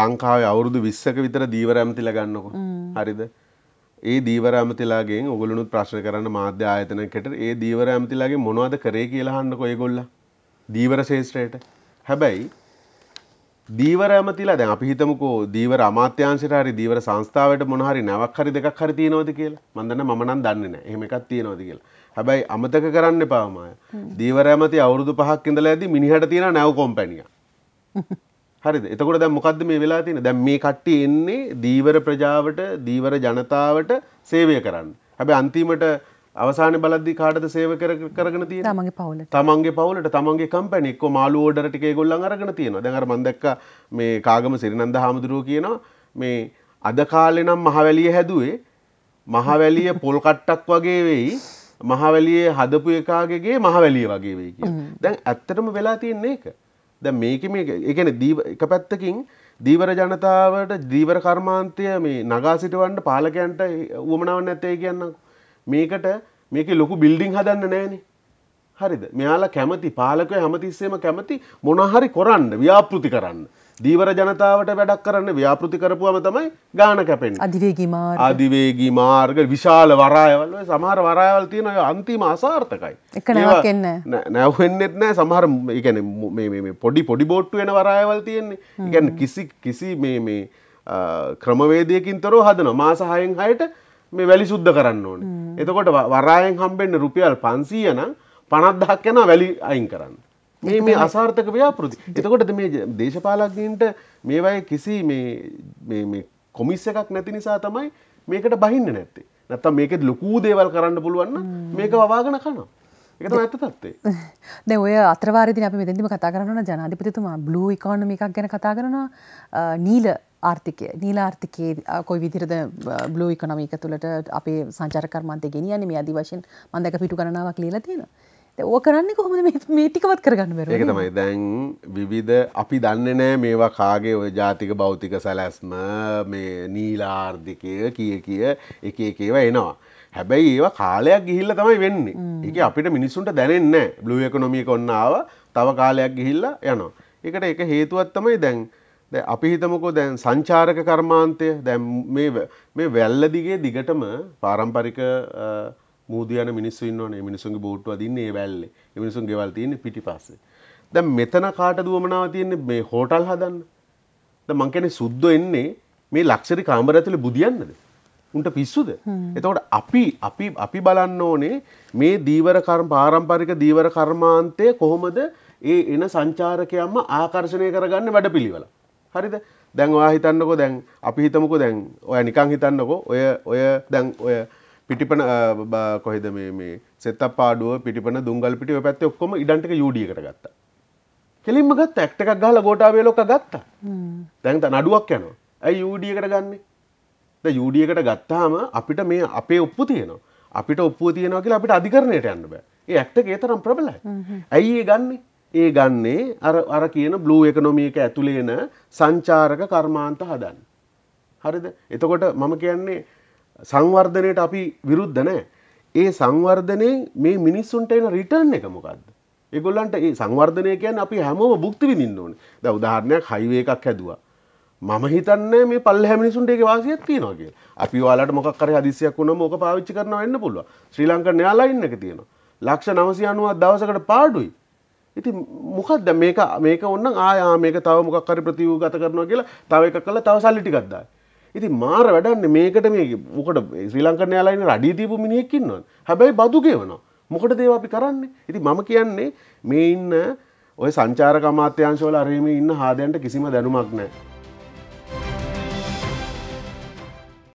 ලංකාවේ අවුරුදු 20ක විතර දීවරැමතිලා ගන්නකො. හරිද? ඒ දීවරැමතිලාගෙන් ඔගලුනුත් ප්‍රශ්න කරන්න මාධ්‍ය ආයතනයකට ඒ දීවරැමතිලාගේ මොනවද කරේ කියලා අහන්නකො ඒගොල්ලෝ. දීවර ශේෂ්ත්‍රයට. හැබැයි දීවර ඇමතිලා දැන් අපි හිතමුකෝ දීවර අමාත්‍යංශයට හරි දීවර සංස්ථාවට මොන හරි නැවක් හරි දෙකක් හරි තියෙනවද කියලා. මම දන්න මම නම් දන්නේ නැහැ. එහෙම එකක් තියෙනවද කියලා. හැබැයි අමතක කරන්න එපා මාය. දීවර ඇමති අවුරුදු 5ක් ඉඳලා ඇදී මිනිහට තියෙන නැව කොම්පැනියක්. හරිද එතකොට දැ මොකක්ද මේ වෙලා තියෙන දැම් මේ කට්ටි එන්නේ දීවර ප්‍රජාවට දීවර ජනතාවට සේවය කරන්න. හැබැ අන්තිමට අවසාන බලද්දි කාටද සේව කරගෙන තියෙන තමන්ගේ පවුල තමන්ගේ පවුලට තමන්ගේ කම්පැනි එක්ක මාළු ඕඩර් ටික ඒගොල්ලන් අරගෙන තියෙනවා. දැන් අර මම දැක්කා මේ කාගම සිරිනන්ද හාමුදුරුව කියනවා මේ අද කාලේ නම් මහවැලිය හැදුවේ මහවැලිය පොල් කට්ටක් වගේ වෙයි මහවැලියේ හදපු එකාගේ මහවැලිය වගේ වෙයි කියලා. දැන් ඇත්තටම වෙලා තියෙන්නේ ඒක. දැ මේක මේ එකන එක පැත්තකින් දීවර ජනතාවට දීවර කර්මාන්තය මේ නගා සිටවන්ට පාලකයන්ට වුවමනාවන්න ඇත්තේ කියන්න මේකට මේක ලොකු බිල්ඩිං හදන්න නෑනේ හරිද මෙයාලා කැමති පාලකය හැමතිස්සේම කැමති මොනහරි කොරන්න ව්‍යාපෘති කරන්න දීවර ජනතාවට වැඩක් කරන්න ව්‍යාපෘති කරපුවම තමයි ගාන කැපෙන් අධිවේගී මාර්ග විශාල වරායවල සමහර වරායවල් තියෙන ඔය අන්තිම අසාර්ථකයි නැවවෙන්නෙත් නෑ සමහර ඉගැන පොඩි පොඩි බෝට්ටු වෙන වරායවල් තියෙන්නේ ගැන කිසි කිසි මේ මේ ක්‍රමවේදයකින් තොරෝ හදන මාසාහයෙන් හයට මේ වැලි සුද්ධ කරන්න ඕන එතකොට වරායෙන් හම්බෙන්න්න රුපියල් පන්සීයනම් පනත්දහක් යන වැලි අයින් කරන්න මේ මේ අසාර්ථක ව්‍යාපෘති. එතකොට මේ දේශපාලඥයින්ට මේවයි කිසි මේ කොමිස් එකක් නැති නිසා තමයි මේකට බහින්න නැත්තේ. නැත්තම් මේකෙත් ලොකු දේවල් කරන්න පුළුවන් මේක වවාගෙන කරනවා. ඒක තමයි ඇත්ත තත්ත්වය. දැන් ඔය අතරවාරයේදී අපි මෙතෙන්දිම කතා කරනවා ජනාධිපතිතුමා බ්ලූ ඉකොනොමි එකක් ගැන කතා කරනවා නීල ආර්ථිකය නීල ආර්ථිකයේ කොයි විදිහටද බ්ලූ ඉකොනොමි එක තුළට අපේ සංචාර කර්මාන්තය ගෙනියන්නේ මේ අදි වශයෙන් මම දැක පිටු ගණනාවක් ලියලා තියෙනවා. ඕ කරන්න කොහොමද මේ ටිකවත් කරගන්න බැරුව. ඒක තමයි. දැන් විවිධ අපි දන්නේ නැහැ මේවා කාගේ ওই ජාතික භෞතික සැලැස්ම මේ නීලාර්ධිකය කිය කිය එක එක ඒවා එනවා. හැබැයි ඒවා කාලයක් ගිහිල්ලා තමයි වෙන්නේ. ඒක අපිට මිනිස්සුන්ට දැනෙන්නේ නැහැ. බ්ලූ ඉකොනොමි එක ඔන්න ආව. තව කාලයක් ගිහිල්ලා යනවා. ඒකට ඒක හේතුවක් තමයි දැන් දැන් අපි හිතමුකෝ දැන් සංචාරක කර්මාන්තය දැන් මේ මේ වැල්ල දිගේ දිගටම පාරම්පරික මූදයන මිනිස්සු න්නවනේ මිනිසුන්ගේ බෝට්ටු අදින්න ඒ වැල්ලේ මිනිසුන් ගෙවල් තියන්නේ පිටි පස්සේ දැන් මෙතන කාට දුවමනාව තියෙන්නේ මේ හෝටල් හදන්න දැන් මං කියන්නේ සුද්ධ එන්නේ මේ ලක්ෂරි කාමර ඇතුලේ බුදියන්නද උන්ට පිස්සුද එතකොට අපි අපි අපි බලන්න ඕනේ මේ දීවර කර්ම පාරම්පරික දීවර කර්මාන්තය කොහොමද ඒ එන සංචාරකයන්ම ආකර්ෂණය කරගන්න වැඩපිළිවෙල හරිද දැන් ඔයා හිතන්නකෝ දැන් අපි හිතමුකෝ දැන් ඔය නිකන් හිතන්නකෝ ඔය ඔය දැන් ඔය පිටිපන කොහෙද මේ සෙත්ත පාඩුව පිටිපන දුංගල් පිටිව පැත්ත ඔක්කොම ඉඩන්ටික යුඩියකට ගත්ත. කෙලින්ම ගත් ඇක්ටකක් ගහල ගෝටාවේ ලොක ගත්ත දැන්ත නඩුවක් යනවා ඇයි යුඩියකට ගන්නේ ද යුඩියකට ගත්තාම අපිට මේ අපේ ඔප්පු තියෙනවා අපිට ඔප්පුව තියෙනවා කියලා අපිට අධිකරණයට යන්න බෑ ඒ ඇක්ටක ඒ තරම් ප්‍රබලයි ඇයි ඒ ගන්නේ ඒ ගන්නේ අර අර කියන බ්ලූ එකනොමියක ඇතුළේන සංචාරක කර්මාන්ත හදන්න හරිද එතකොට මම කියන්නේ සංවර්ධනයට අපි විරුද්ධ නෑ. ඒ සංවර්ධනය මේ මිනිස්සුන්ට එන රිටර්න් එක මොකක්ද. ඒගොල්ලන්ට ඒ සංවර්ධනය කියන් අපි හැමෝම බුක්ති විඳින්න ඕන ද උදාහරණයක් හයිවේ එකක් හැදවා. මම හිතන්නේ මේ පල්ලෙහැ මිනිසුන්ට ඒක වාසියක් තියෙනවා කියලා. අපි ඔයාලට මොකක් හරි හදිසියක් වුණොත් ඕක පාවිච්චි කරනවා වෙන්න පුළුවන්. ශ්‍රී ලංකන් එයාලයින් එක තියෙනවා. ලක්ෂ 990ක් දවසකට පාඩුයි. ඉතින් මොකක්ද මේක මේක ඕනනම් ආය ආ මේක තව මොකක් හරි ප්‍රතිව්‍යුහගත කරනවා කියලා තව එකක් කළා තව සල්ලි ටිකක් දායි. ඉති මාර වැඩන්න මේකට මේ මොකට ශ්‍රී ලංකන යාලයින රඩීතීපු මිනිියෙක්කින්නවා හැබැයි බදුගේවනවා මොකට දේව අපි කරන්නේ ඉති මම කියන්නේ මේ ඉන්න ඔය සංචාරක මාත්‍යංශවල අරීම ඉන්න හාදයන්ට කිසිම දැනුමක් නෑ